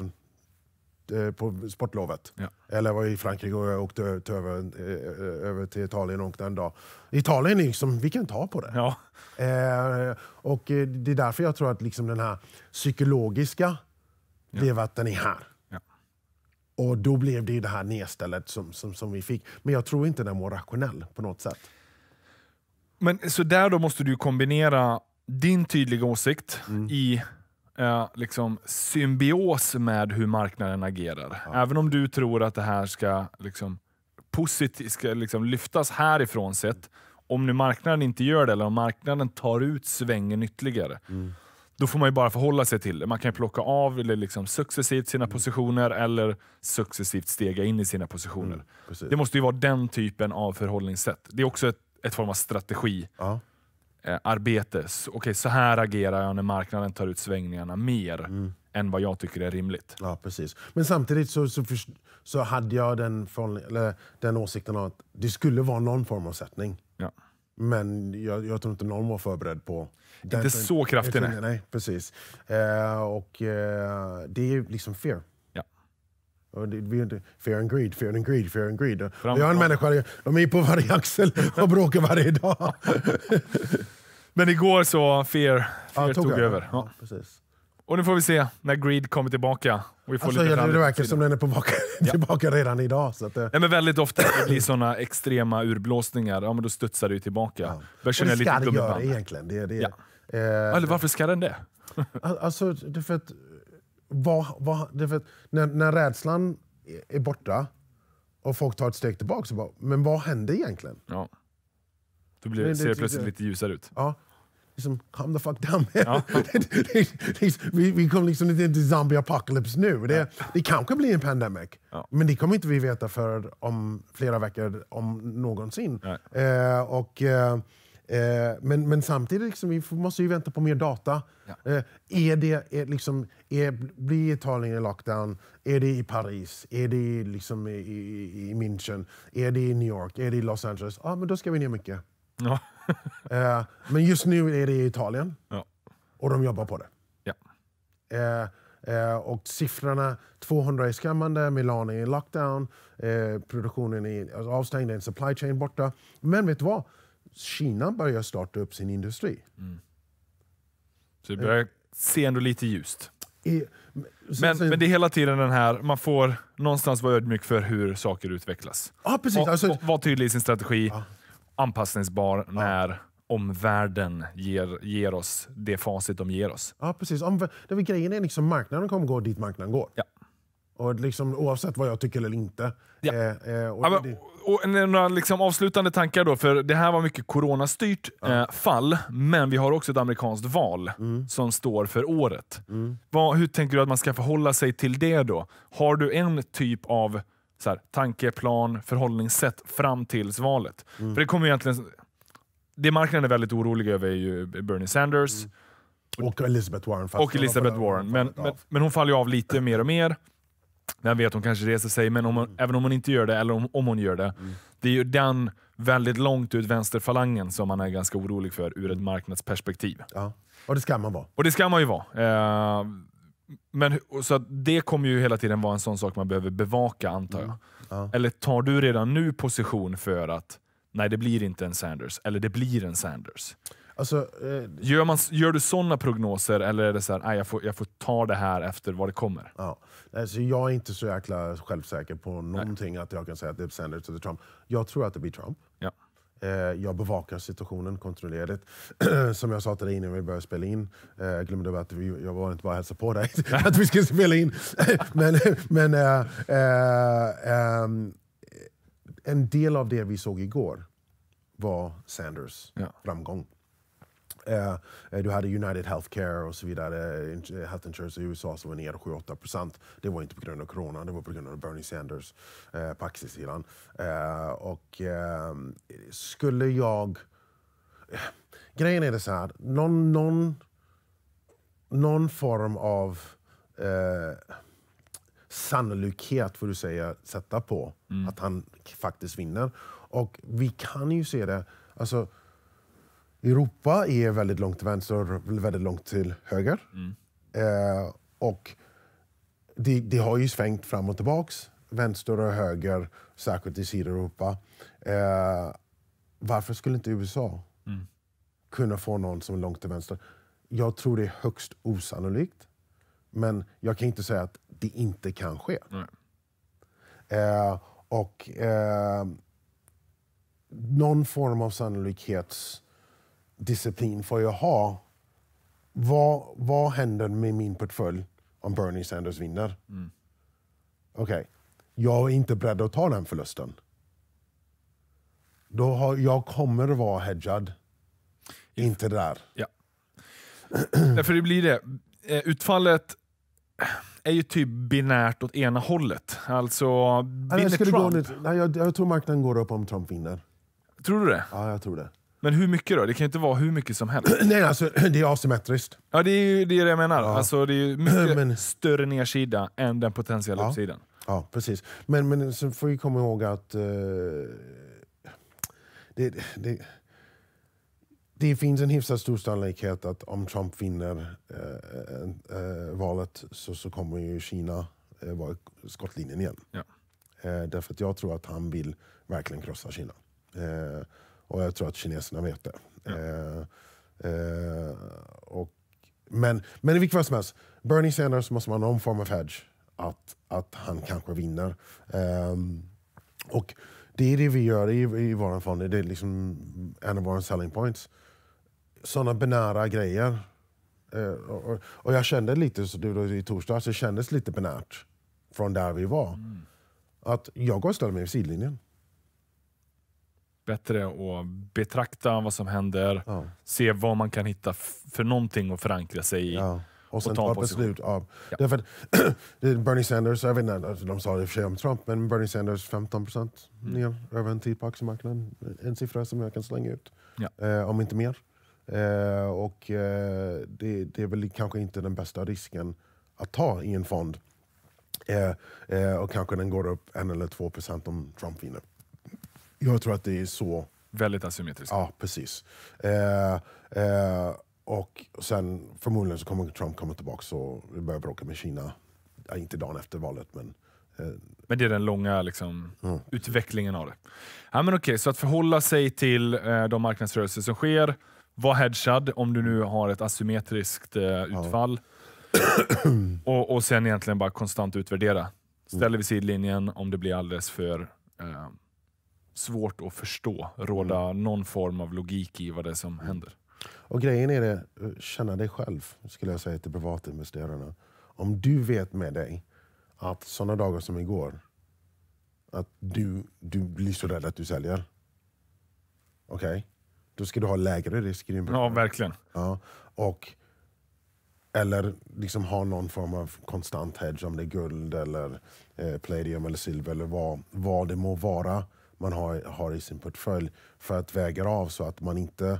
Eh, på sportlovet. Ja. Eller var i Frankrike och åkte över, eh, över till Italien och åkte en dag. Italien, liksom, vi kan ta på det. Ja. Eh, och eh, det är därför jag tror att liksom den här psykologiska, ja. det att den är här. Ja. Och då blev det det här nedstället som, som, som vi fick. Men jag tror inte den var rationell på något sätt. Men så där då måste du kombinera din tydliga åsikt mm. i eh, liksom symbios med hur marknaden agerar. Ja. Även om du tror att det här ska, liksom, positivt, ska liksom lyftas härifrån sett, om nu marknaden inte gör det, eller om marknaden tar ut svängen ytterligare, mm. då får man ju bara förhålla sig till det. Man kan plocka av eller liksom successivt sina mm. positioner, eller successivt stega in i sina positioner. Mm, det måste ju vara den typen av förhållningssätt. Det är också ett, ett form av strategi. Ja eh, arbetes. Okej, okay, så här agerar jag när marknaden tar ut svängningarna mer mm. än vad jag tycker är rimligt. Ja, precis. Men samtidigt så, så, för, så hade jag den, från, eller, den åsikten att det skulle vara någon form av sättning. Ja. Men jag, jag, tror inte någon var förberedd på... Den, inte så kraftig, nej. nej. Precis. Eh, och eh, det är ju liksom fear. fear and greed, fear and greed, fear and greed. jag är en människa, de är på varje axel och bråkar varje dag. *laughs* Men igår så Fear, fear ja, tog, tog över. Ja. precis. Och nu får vi se när Greed kommer tillbaka. Och vi får alltså, lite det, det verkar som den är tillbaka, *laughs* tillbaka redan idag. Så det... ja, men väldigt ofta det blir sådana extrema urblåsningar, ja, men då studsar det tillbaka. Ja. Börsen och det ska det göra egentligen. Det, det, ja. eh, Eller varför ska den det? *laughs* alltså, det för att, vad, vad, det för att, när, när rädslan är borta och folk tar ett steg tillbaka, så bara, men vad hände egentligen? Ja. Då blir, ser det plötsligt lite ljusare ut. Ja, liksom, calm the fuck down. Ja. *laughs* vi, vi kommer liksom inte till zombie apocalypse nu. Det, ja. det kanske blir en pandemic, ja. men det kommer inte vi veta för om flera veckor, om någonsin. Eh, och, eh, eh, men, men samtidigt liksom, vi måste vi vänta på mer data. Eh, är det, är, liksom, är, blir Italien i lockdown? Är det i Paris? Är det liksom i, i, i München? Är det i New York? Är det i Los Angeles? Ja, ah, men då ska vi ner mycket. *laughs* eh, men just nu är det i Italien. Ja. Och de jobbar på det. Ja. Eh, eh, och siffrorna, 200 är skrämmande, Milano är i lockdown, eh, produktionen är alltså avstängd, en supply chain borta. Men vet du vad? Kina börjar starta upp sin industri. Mm. Så det börjar se ändå lite ljust. I, men, men, det är hela tiden den här, man får någonstans vara ödmjuk för hur saker utvecklas. ah, precis. Och, alltså, vara tydlig i sin strategi, ah anpassningsbar ja. när omvärlden ger, ger oss det facit de ger oss. Ja, precis. det är grejen är liksom marknaden kommer gå dit marknaden går. Ja. Och liksom, oavsett vad jag tycker eller inte. Ja. Eh, eh och, ja, men, och, några liksom avslutande tankar då, för det här var mycket coronastyrt ja. eh, fall, men vi har också ett amerikanskt val mm. som står för året. Mm. Vad, hur tänker du att man ska förhålla sig till det då? Har du en typ av så här, tankeplan, förhållningssätt fram tills valet. Mm. För det kommer egentligen... Det marknaden är väldigt orolig över är ju Bernie Sanders. Mm. Och Elizabeth Warren. Och Elizabeth Warren. Men, men, men, hon faller ju av lite mer och mer. Vem vet, hon kanske reser sig, men om hon, mm. även om hon inte gör det, eller om, om hon gör det. Mm. Det är ju den väldigt långt ut vänsterfalangen som man är ganska orolig för ur ett marknadsperspektiv. Ja. Och det ska man vara. Och det ska man ju vara. Eh, men, så det kommer ju hela tiden vara en sån sak man behöver bevaka antar jag. Mm. Ja. Eller tar du redan nu position för att nej det blir inte en Sanders, eller det blir en Sanders? Alltså, eh, gör, man, gör du sådana prognoser eller är det så här, nej, jag, får, jag får ta det här efter vad det kommer? Ja. Alltså, jag är inte så jäkla självsäker på någonting nej. att jag kan säga att det är Sanders eller Trump. Jag tror att det blir Trump. Ja. Eh, jag bevakar situationen kontrollerat. *clears throat* Som jag sa till dig innan vi började spela in, eh, jag glömde att jag var inte bara hälsa på dig, *laughs* att vi skulle spela in. *laughs* men men äh, äh, äh, en del av det vi såg igår var Sanders ja. framgång. Eh, eh, du hade United Healthcare och så vidare, eh, Health Insurance i USA som var ner 7-8 procent. Det var inte på grund av corona, det var på grund av Bernie Sanders på aktiesidan. Och skulle jag... Grejen är det så här, någon, någon, någon form av eh, sannolikhet får du säga, sätta på mm. att han faktiskt vinner. Och vi kan ju se det, alltså Europa är väldigt långt till vänster, och väldigt långt till höger. Mm. Eh, och det, det, har ju svängt fram och tillbaka, vänster och höger, särskilt i Sydeuropa. Eh, varför skulle inte USA mm. kunna få någon som är långt till vänster? Jag tror det är högst osannolikt, men jag kan inte säga att det inte kan ske. Mm. Eh, och eh, någon form av sannolikhets disciplin får jag ha? Vad, vad händer med min portfölj om Bernie Sanders vinner? Mm. Okej, okay. jag är inte beredd att ta den förlusten. Då har, jag kommer vara hedgad. If. Inte där. Ja. För det blir det. Eh, utfallet är ju typ binärt åt ena hållet. Alltså, vinner Trump... Gå lite, nej, jag, jag, tror marknaden går upp om Trump vinner. Tror du det? Ja, jag tror det. Men hur mycket då? Det kan ju inte vara hur mycket som helst. *clears throat* Nej, alltså, *clears throat* det är asymmetriskt. Ja, det är ju det, är det jag menar. Ja. Alltså, det är mycket *clears throat* men... större nedsida än den potentiella ja. uppsidan. Ja, precis. Men, men så får vi komma ihåg att uh, det, det, det, finns en hyfsat stor sannolikhet att om Trump vinner uh, uh, valet så, så kommer ju Kina uh, vara skottlinjen igen. Ja. därför att jag tror att han vill verkligen krossa Kina. Och jag tror att kineserna vet det. Mm. Eh, och, men, men i vilket fall som helst, Bernie Sanders måste man ha någon form av hedge. Att, att han kanske vinner. Ehm, och det är det vi gör i, i vår fond. Det är liksom en av våra selling points. Sådana binära grejer. Eh, och, och, jag kände lite, så du, i torsdags, det kändes lite binärt från där vi var. Mm. Att jag går och ställer mig vid sidlinjen bättre att betrakta vad som händer, ja. se vad man kan hitta för någonting att förankra sig i. Ja. Och sen och ta, beslut av... Ja. Därför att, *clears throat* Bernie Sanders, jag vet inte, alltså, de sa det i och för sig om Trump, men Bernie Sanders 15 mm. ner mm. över en tid på aktiemarknaden. En siffra som jag kan slänga ut, eh, om inte mer. Eh, och eh, det, det, är väl kanske inte den bästa risken att ta i en fond. Eh, eh, och kanske den går upp en eller två procent om Trump vinner. Jag tror att det är så... Väldigt asymmetriskt. Ja, precis. Eh, eh, och sen förmodligen så kommer Trump komma tillbaka och börja bråka med Kina. Ja, inte dagen efter valet, men eh, men det är den långa liksom, mm. utvecklingen av det. Ja, men okej, så att förhålla sig till eh, de marknadsrörelser som sker, var hedgad om du nu har ett asymmetriskt eh, utfall. Mm. *clears throat* och, och sen egentligen bara konstant utvärdera. Mm. Ställer vi sidlinjen om det blir alldeles för eh, svårt att förstå, råda mm. någon form av logik i vad det är som mm. händer. Och grejen är det, eh, känna dig själv, skulle jag säga till privatinvesterarna. Om du vet med dig att sådana dagar som igår, att du, du blir så rädd att du säljer. Okej? Okay? Då ska du ha lägre risk i din Ja, verkligen. Ja, och, eller liksom ha någon form av konstant hedge, om det är guld, eller eh, palladium eller silver eller vad, vad det må vara man har, har i sin portfölj för att väga av så att man inte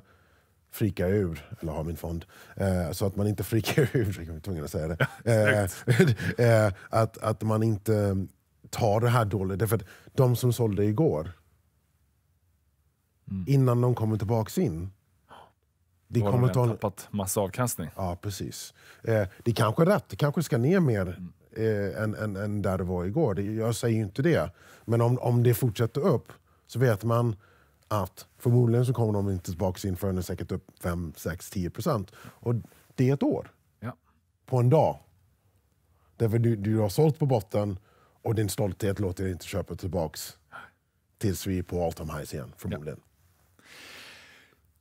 frikar ur, eller har min fond, eh, så att man inte frikar *laughs* ur, jag var tvungen att säga det, eh, *laughs* eh, att, att man inte tar det här dåligt. Därför att de som sålde igår, mm. innan de kommer tillbaka in, det kommer de ta... tappat massa avkastning. Ja, precis. Eh, det kanske är rätt, det kanske ska ner mer mm eh, än, än, än där det var igår. Det, jag säger ju inte det. Men om, om det fortsätter upp så vet man att förmodligen så kommer de inte tillbaka in förrän säkert upp 5, 6, 10 procent. Och det är ett år. Ja. På en dag. Därför du, du har sålt på botten och din stolthet låter dig inte köpa tillbaka tills vi är på all time highs igen, förmodligen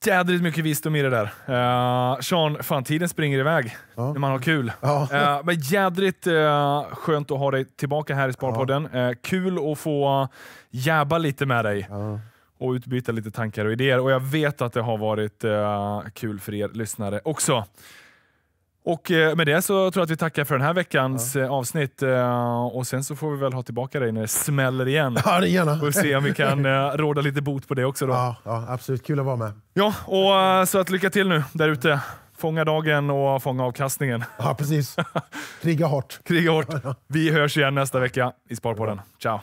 jädrigt mycket visdom i det där. Uh, Sean, fan tiden springer iväg ja. när man har kul. Ja. Uh, men jädrigt uh, skönt att ha dig tillbaka här i Sparpodden. Ja. kul att få jäbba lite med dig. och utbyta lite tankar och idéer och jag vet att det har varit kul för er lyssnare också. Och eh, med det så tror jag att vi tackar för den här veckans ja. Eh, avsnitt. Eh, och sen så får vi väl ha tillbaka dig när det smäller igen. *laughs* Ja, det gärna. Får se om vi kan *laughs* råda lite bot på det också. Då. Ja, ja, absolut. Kul att vara med. Ja, och så att lycka till nu där ute. Fånga dagen och fånga avkastningen. *laughs* Ja, precis. Kriga hårt. Kriga hårt. Vi hörs igen nästa vecka i Sparpodden. Ciao!